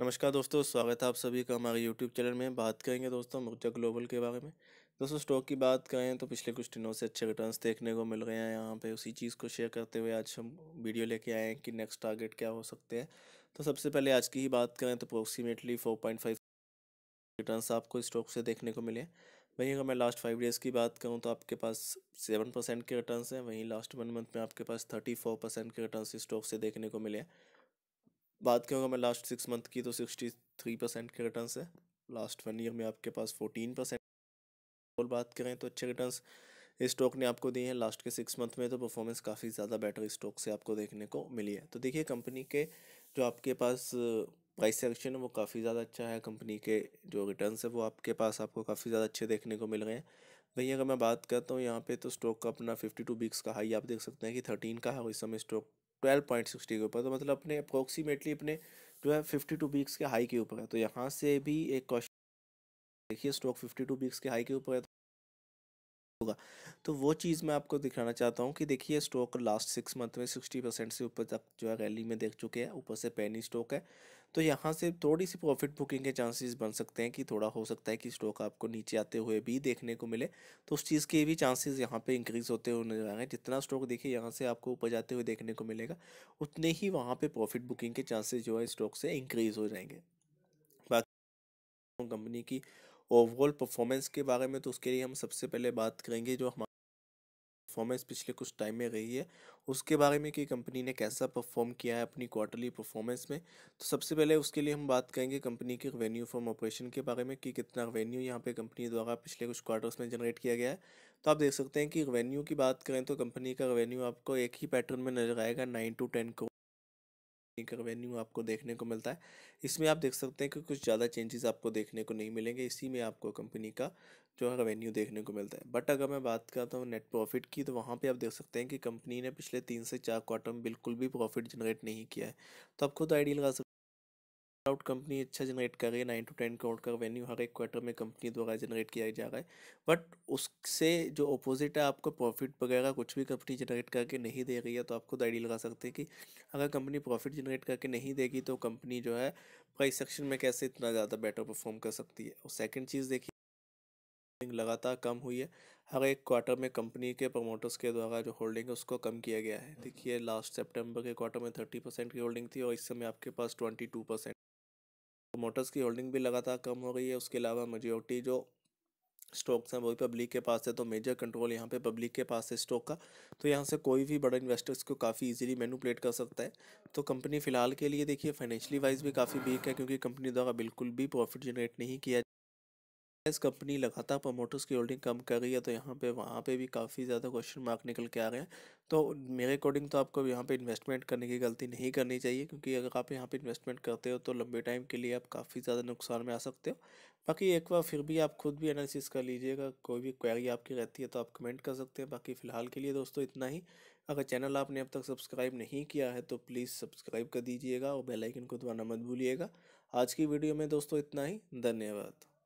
नमस्कार दोस्तों स्वागत है आप सभी का हमारे यूट्यूब चैनल में बात करेंगे दोस्तों मुर्जा ग्लोबल के बारे में दोस्तों स्टॉक की बात करें तो पिछले कुछ दिनों से अच्छे रिटर्न्स देखने को मिल रहे हैं यहाँ पे उसी चीज़ को शेयर करते हुए आज हम वीडियो लेके आए हैं कि नेक्स्ट टारगेट क्या हो सकते हैं तो सबसे पहले आज की ही बात करें तो approximately four point five return आपको स्टॉक से देखने को मिले वहीं अगर मैं लास्ट फाइव डेज़ की बात करूं तो आपके पास सेवन परसेंट के रिटर्न हैं वहीं लास्ट वन मंथ में आपके पास थर्टी फोर परसेंट के रिटर्न स्टॉक से देखने को मिले बात करूँ मैं लास्ट सिक्स मंथ की तो सिक्सटी थ्री परसेंट के रिटर्न है लास्ट वन ईयर में आपके पास फोर्टीन परसेंट बात करें तो अच्छे रिटर्न इस स्टॉक ने आपको दिए हैं लास्ट के सिक्स मंथ में तो परफॉर्मेंस काफ़ी ज़्यादा बेटर इस स्टॉक से आपको देखने को मिली है तो देखिए कंपनी के जो आपके पास प्राइस सेलेक्शन है वो काफ़ी ज़्यादा अच्छा है कंपनी के जो रिटर्न है वो आपके पास आपको काफ़ी ज़्यादा अच्छे देखने को मिल रहे हैं वहीं अगर मैं बात करता हूँ यहाँ पे तो स्टॉक का अपना फिफ्टी टू बिक्स का हाई आप देख सकते हैं कि थर्टीन का है और इस समय स्टॉक ट्वेल्व पॉइंट सिक्सटी के ऊपर तो मतलब अपने अप्रोक्सीमेटली अपने जो है फिफ्टी टू वीक्स के हाई के ऊपर है तो यहाँ से भी एक क्वेश्चन देखिए स्टॉक फिफ्टी टू वीक्स के हाई के ऊपर है तो होगा तो वो चीज़ मैं आपको दिखाना चाहता हूँ कि देखिए स्टॉक लास्ट सिक्स मंथ में सिक्सटी परसेंट से ऊपर तक जो है रैली में देख चुके हैं ऊपर से पैनी स्टॉक है तो यहाँ से थोड़ी सी प्रॉफिट बुकिंग के चांसेस बन सकते हैं कि थोड़ा हो सकता है कि स्टॉक आपको नीचे आते हुए भी देखने को मिले तो उस चीज़ के भी चांसेस यहाँ पे इंक्रीज़ होते हुए नजर आ रहे हैं जितना स्टॉक देखिए यहाँ से आपको ऊपर जाते हुए देखने को मिलेगा उतने ही वहाँ पे प्रॉफिट बुकिंग के चांसेज़ जो है स्टॉक से इंक्रीज़ हो जाएंगे बाकी कंपनी की ओवरऑल परफॉर्मेंस के बारे में तो उसके लिए हम सबसे पहले बात करेंगे जो हमारे परफॉर्मेंस पिछले कुछ टाइम में रही है उसके बारे में कि कंपनी ने कैसा परफॉर्म किया है अपनी क्वार्टरली परफॉर्मेंस में तो सबसे पहले उसके लिए हम बात करेंगे कंपनी के रेवेन्यू फ्रॉम ऑपरेशन के बारे में कि कितना रेवेन्यू यहाँ पे कंपनी द्वारा पिछले कुछ क्वार्टर्स में जनरेट किया गया है तो आप देख सकते हैं कि रेवेन्यू की बात करें तो कंपनी का रेवेन्यू आपको एक ही पैटर्न में नजर आएगा नाइन टू टेन को का रेवेन्यू आपको देखने को मिलता है इसमें आप देख सकते हैं कि कुछ ज़्यादा चेंजेस आपको देखने को नहीं मिलेंगे इसी में आपको कंपनी का जो है रेवेन्यू देखने को मिलता है बट अगर मैं बात करता हूँ नेट प्रॉफिट की तो वहाँ पे आप देख सकते हैं कि कंपनी ने पिछले तीन से चार क्वार्टर में बिल्कुल भी प्रॉफिट जनरेट नहीं किया है तो आप खुद आइडिया लगा सकते आउट कंपनी अच्छा जनरेट कर रही है नाइन टू टेन करोड़ का रेवेन्यू हर एक क्वार्टर में कंपनी द्वारा जनरेट किया जा रहा है बट उससे जो अपोजिट है आपको प्रॉफिट वगैरह कुछ भी कंपनी जनरेट करके नहीं दे रही है तो आप खुद आइडिया लगा सकते हैं कि अगर कंपनी प्रॉफिट जनरेट करके नहीं देगी तो कंपनी जो है प्राइस सेक्शन में कैसे इतना ज़्यादा बेटर परफॉर्म कर सकती है और सेकेंड चीज़ देखिए लगातार कम हुई है हर एक क्वार्टर में कंपनी के प्रमोटर्स के द्वारा जो होल्डिंग है उसको कम किया गया है देखिए लास्ट सितंबर के क्वार्टर में थर्टी परसेंट की होल्डिंग थी और इस समय आपके पास ट्वेंटी टू परसेंट प्रमोटर्स की होल्डिंग भी लगातार कम हो गई है उसके अलावा मेजोरिटी जो स्टॉक्स हैं वो भी पब्लिक के पास है तो मेजर कंट्रोल यहाँ पे पब्लिक के पास है स्टॉक का तो यहाँ से कोई भी बड़ा इन्वेस्टर इसको काफ़ी इजीली मैनुपलेट कर सकता है तो कंपनी फ़िलहाल के लिए देखिए फाइनेंशियली वाइज भी काफ़ी वीक है क्योंकि कंपनी द्वारा बिल्कुल भी प्रॉफिट जनरेट नहीं किया एस कंपनी लगातार प्रमोटर्स की होल्डिंग कम कर रही है तो यहाँ पे वहाँ पे भी काफ़ी ज़्यादा क्वेश्चन मार्क निकल के आ रहे हैं तो मेरे अकॉर्डिंग तो आपको यहाँ पे इन्वेस्टमेंट करने की गलती नहीं करनी चाहिए क्योंकि अगर आप यहाँ पे इन्वेस्टमेंट करते हो तो लंबे टाइम के लिए आप काफ़ी ज़्यादा नुकसान में आ सकते हो बाकी एक बार फिर भी आप खुद भी एनालिसिस कर लीजिएगा कोई भी क्वेरी आपकी रहती है तो आप कमेंट कर सकते हैं बाकी फ़िलहाल के लिए दोस्तों इतना ही अगर चैनल आपने अब तक सब्सक्राइब नहीं किया है तो प्लीज़ सब्सक्राइब कर दीजिएगा और बेलाइकन को दबाना मत भूलिएगा आज की वीडियो में दोस्तों इतना ही धन्यवाद